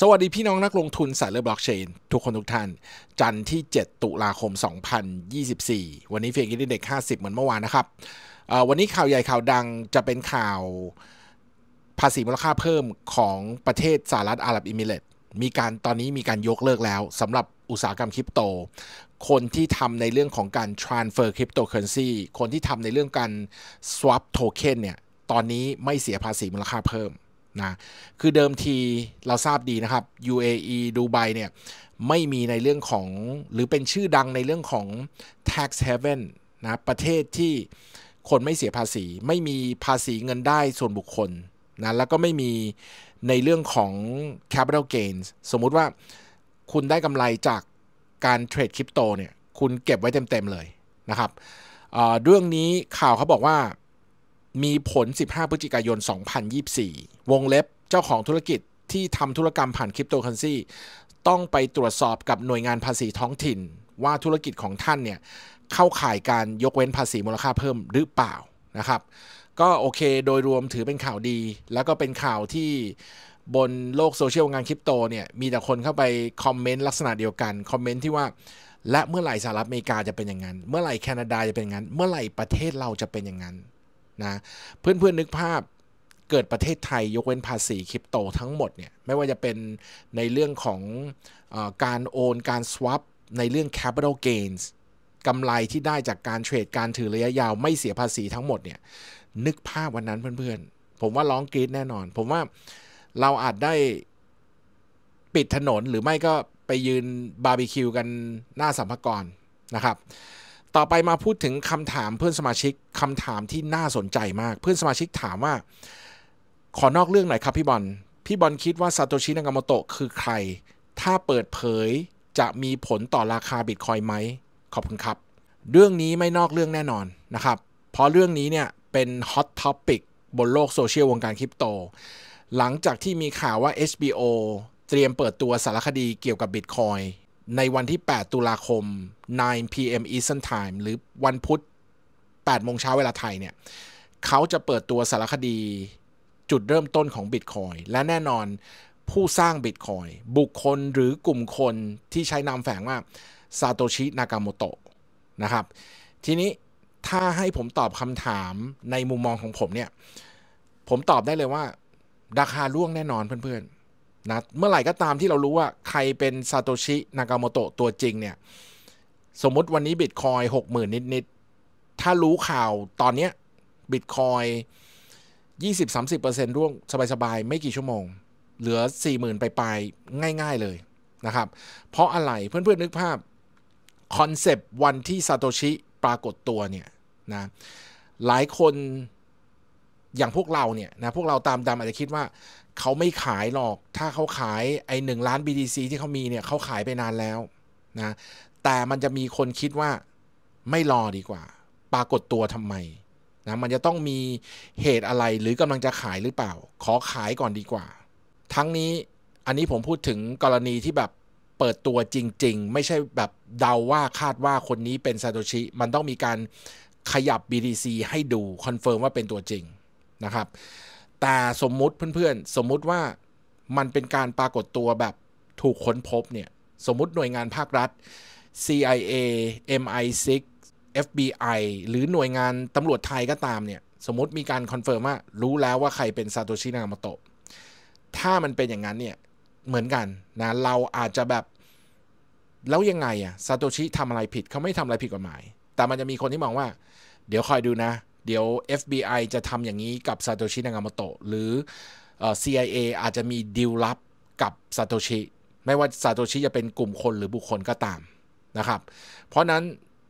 สวัสดีพี่น้องนักลงทุนสายเลือบล็อกเชนทุกคนทุกท่านจันทร์ที่ 7 ตุลาคม 2024 วันนี้เฟียกินเด็ก50เหมือนเมื่อวานนะครับวันนี้ข่าวใหญ่ข่าวดังจะเป็นข่าวภาษีมูลค่าเพิ่มของประเทศสหรัฐอาหรับอิมิเรตมีการตอนนี้มีการยกเลิกแล้วสำหรับอุตสาหกรรมคริปโต คนที่ทำในเรื่องของการ transfer cryptocurrency คนที่ทำในเรื่องการ swap token เนี่ยตอนนี้ไม่เสียภาษีมูลค่าเพิ่มนะคือเดิมทีเราทราบดีนะครับ UAE ดูไบเนี่ยไม่มีในเรื่องของหรือเป็นชื่อดังในเรื่องของ tax haven นะประเทศที่คนไม่เสียภาษี ไม่มีภาษีเงินได้ส่วนบุคคลนะแล้วก็ไม่มีในเรื่องของ capital gains สมมุติว่าคุณได้กำไรจากการเทรดคริปโตเนี่ยคุณเก็บไว้เต็มๆเลยนะครับเรื่องนี้ข่าวเขาบอกว่ามีผล 15พฤศจิกายน 2024 วงเล็บเจ้าของธุรกิจที่ทำธุรกรรมผ่านคริปโตเคอเรนซีต้องไปตรวจสอบกับหน่วยงานภาษีท้องถิ่น ว่าธุรกิจของท่านเนี่ย เข้าข่ายการยกเว้นภาษีมูลค่าเพิ่มหรือเปล่านะครับ ก็โอเคโดยรวมถือเป็นข่าวดี แล้วก็เป็นข่าวที่บนโลกโซเชียลงานคริปโตเนี่ยมีแต่คนเข้าไปคอมเมนต์ลักษณะเดียวกันคอมเมนต์ที่ว่าและเมื่อไหร่สหรัฐอเมริกาจะเป็นอย่างนั้นเมื่อไหร่แคนาดาจะเป็นอย่างนั้นเมื่อไหร่ประเทศเราจะเป็นอย่างนั้นนะเพื่อนๆ นึกภาพเกิดประเทศไทย ยกเว้นภาษีคริปโตทั้งหมดเนี่ยไม่ว่าจะเป็นในเรื่องของอการโอนการสวอปในเรื่อง capital gains กำไรที่ได้จากการเทรด การถือระยะยาวไม่เสียภาษีทั้งหมดเนี่ยนึกภาพวันนั้นเพื่อนๆ ผมว่าร้องกรี๊ดแน่นอน ผมว่าเราอาจได้ปิดถนนหรือไม่ก็ไปยืนบาร์บีคิวกันหน้าสัมภากรนะครับต่อไปมาพูดถึงคำถามเพื่อนสมาชิกคำถามที่น่าสนใจมากเพื่อนสมาชิกถามว่า ขอนอกเรื่องหน่อยครับพี่บอลพี่บอลคิดว่าซาโตชินากามโตะคือใคร ถ้าเปิดเผยจะมีผลต่อราคาบิตคอยไหมขอบคุณครับ เรื่องนี้ไม่นอกเรื่องแน่นอนนะครับ เพราะเรื่องนี้เนี่ย เป็นฮอตท็อปิกบนโลกโซเชียลวงการคริปโต หลังจากที่มีข่าวว่า HBO เตรียมเปิดตัวสารคดีเกี่ยวกับบิตคอยในวันที่ 8 ตุลาคม 9 p.m. Eastern Time หรือวันพุธ8 โมงเช้าเวลาไทย เนี่ยเขาจะเปิดตัวสารคดี จุดเริ่มต้นของ Bitcoin และแน่นอนผู้สร้าง Bitcoin บุคคลหรือกลุ่มคนที่ใช้นามแฝงว่าซาโตชิ นากามโตะนะครับ ทีนี้ถ้าให้ผมตอบคำถามในมุมมองของผมเนี่ย ผมตอบได้เลยว่า ราคาร่วงแน่นอนเพื่อนนะเมื่อไหร่ก็ตามที่เรารู้ว่าใครเป็นซาโตชินากาโมโตะตัวจริงเนี่ย สมมติวันนี้บิตคอยหกหมื่นนิดๆถ้ารู้ข่าวตอนเนี้ยบิตคอยยี่สิบสามสิบเปอร์เซ็นต์ร่วงสบายๆ ไม่กี่ชั่วโมง เหลือสี่หมื่นไปไปๆ ง่ายๆเลยนะครับ เพราะอะไร เพื่อนๆ นึกภาพคอนเซปต์วันที่ซาโตชิปรากฏตัวเนี่ยนะหลายคนอย่างพวกเราเนี่ยนะพวกเราตามดำอาจจะคิดว่าเขาไม่ขายหรอก ถ้าเขาขายไอ้หนึ่งล้าน BTC ที่เขามีเนี่ยเขาขายไปนานแล้วนะ แต่มันจะมีคนคิดว่าไม่รอดีกว่า ปรากฏตัวทำไมนะมันจะต้องมีเหตุอะไรหรือกำลังจะขายหรือเปล่า ขอขายก่อนดีกว่า ทั้งนี้อันนี้ผมพูดถึงกรณีที่แบบเปิดตัวจริงๆ ไม่ใช่แบบเดาว่าคาดว่าคนนี้เป็นซาโตชิ มันต้องมีการขยับ BTC ให้ดู คอนเฟิร์มว่าเป็นตัวจริงนะครับแต่สมมุติเพื่อนๆ สมมุติว่ามันเป็นการปรากฏตัวแบบถูกค้นพบเนี่ยสมมุติหน่วยงานภาครัฐ CIA MI6 FBI หรือหน่วยงานตำรวจไทยก็ตามเนี่ยสมมติมีการคอนเฟิร์มว่ารู้แล้วว่าใครเป็นซาโตชินามโตะถ้ามันเป็นอย่างนั้นเนี่ยเหมือนกันนะเราอาจจะแบบแล้วยังไงอะซาโตชิทำอะไรผิดเขาไม่ทำอะไรผิดกฎหมาย แต่มันจะมีคนที่มองว่า เดี๋ยวคอยดูนะเดี๋ยว FBI จะทำอย่างนี้กับซาโตชินางามโตะหรือ CIA อาจจะมีดีลลับกับซาโตชิไม่ว่าซาโตชิจะเป็นกลุ่มคนหรือบุคคลก็ตามนะครับเพราะนั้น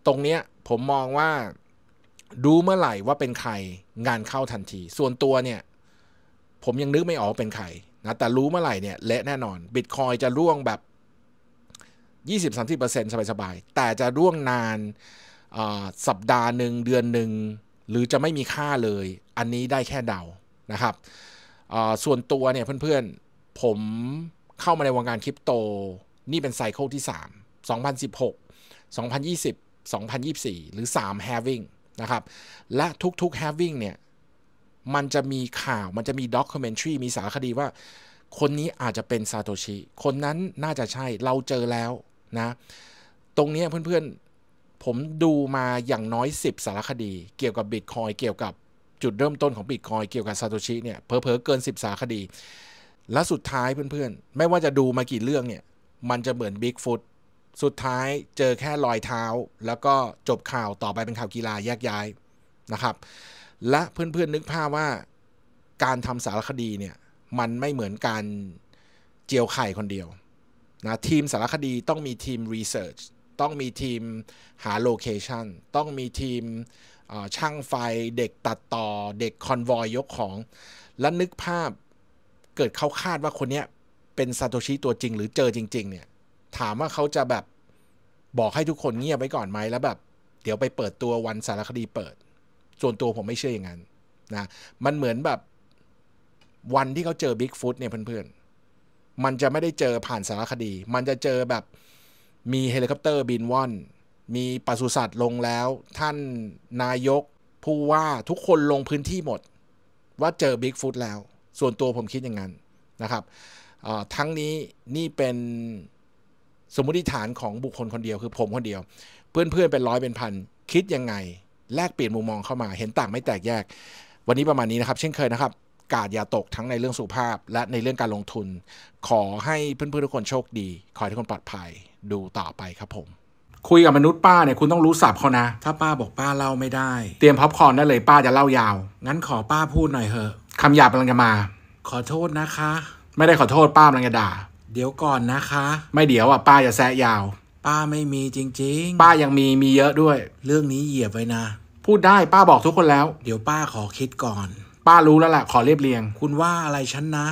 ตรงนี้ผมมองว่าดูเมื่อไหร่ว่าเป็นใครงานเข้าทันที ส่วนตัวเนี่ย ผมยังนึกไม่ออกเป็นใครนะแต่รู้เมื่อไหร่เนี่ยเละแน่นอนบิตคอยจะร่วงแบบ 20-30%สบายๆแต่จะร่วงนานสัปดาห์หนึ่งเดือนหนึ่งหรือจะไม่มีค่าเลย อันนี้ได้แค่เดานะครับ ส่วนตัวเนี่ยเพื่อนๆ ผมเข้ามาในวงการคริปโต นี่เป็นไซเคิลที่ 3 2016 2020 2024 หรือ 3 having นะครับ และทุกๆ having เนี่ย มันจะมีข่าวมันจะมีด็อกมเมนทรีมีสารคดีว่า คนนี้อาจจะเป็นซาโตชิ คนนั้นน่าจะใช่เราเจอแล้วนะ ตรงนี้เพื่อนๆผมดูมาอย่างน้อย 10 สารคดี เกี่ยวกับ บิตคอยเกี่ยวกับจุดเริ่มต้นของบิตคอยเกี่ยวกับซาโตชิเนี่ยเพอเพอเกิน10สารคดี และสุดท้ายเพื่อนๆ ไม่ว่าจะดูมากี่เรื่องเนี่ยมันจะเหมือนบิ๊กฟุตสุดท้ายเจอแค่รอยเท้า แล้วก็จบข่าวต่อไปเป็นข่าวกีฬาแยกย้ายนะครับและเพื่อนๆนึกภาพว่าการทำสารคดีเนี่ยมันไม่เหมือนการเจียวไข่คนเดียวนะทีมสารคดีต้องมีทีมรีเสิร์ชต้องมีทีมหาโลเคชัน ต้องมีทีมช่างไฟ เด็กตัดต่อ เด็กคอนวอยยกของ และนึกภาพเกิดเขาคาดว่าคนนี้เป็นซาโตชิตัวจริง หรือเจอจริง ๆเนี่ยถามว่าเขาจะแบบบอกให้ทุกคนเงียบไว้ก่อนไหมแล้วแบบ เดี๋ยวไปเปิดตัววันสารคดีเปิด ส่วนตัวผมไม่เชื่ออย่างนั้นนะมันเหมือนแบบวันที่เขาเจอบิ๊กฟุตเนี่ยเพื่อนๆมันจะไม่ได้เจอผ่านสารคดี มันจะเจอแบบมีเฮลิคอปเตอร์บินว่อน มีปศุสัตว์ลงแล้ว ท่านนายก ผู้ว่าทุกคนลงพื้นที่หมด ว่าเจอบิ๊กฟุตแล้ว ส่วนตัวผมคิดอย่างนั้นนะครับทั้งนี้นี่เป็นสมมติฐานของบุคคลคนเดียวคือผมคนเดียว เพื่อนๆเป็นร้อยเป็นพันคิดยังไงแลกเปลี่ยนมุมมองเข้ามาเห็นต่างไม่แตกแยกวันนี้ประมาณนี้นะครับ เช่นเคยนะครับกาดอย่าตกทั้งในเรื่องสุขภาพและในเรื่องการลงทุน ขอให้เพื่อนๆทุกคนโชคดี ขอให้ทุกคนปลอดภัยดูต่อไปครับผม คุยกับมนุษย์ป้าเนี่ยคุณต้องรู้สับเขานะ ถ้าป้าบอกป้าเล่าไม่ได้ เตรียมพับคอนได้เลย ป้าจะเล่ายาวงั้นขอป้าพูดหน่อยเหอะคำหยาบกำลังจะมา ขอโทษนะคะ ไม่ได้ขอโทษป้ากำลังจะด่าเดี๋ยวก่อนนะคะ ไม่เดี๋ยวอ่ะป้าจะแซะยาว ป้าไม่มีจริงๆ ป้ายังมีมีเยอะด้วย เรื่องนี้เหยียบไว้นะ พูดได้ป้าบอกทุกคนแล้ว เดี๋ยวป้าขอคิดก่อนป้ารู้แล้วล่ะ ขอเรียบเรียง คุณว่าอะไรฉันนะ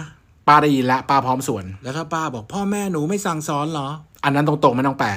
ป้าได้ยินละป้าพร้อมสวน แล้วก็ป้าบอกพ่อแม่หนูไม่สั่งสอนเหรอ อันนั้นตรงๆไม่ต้องแปล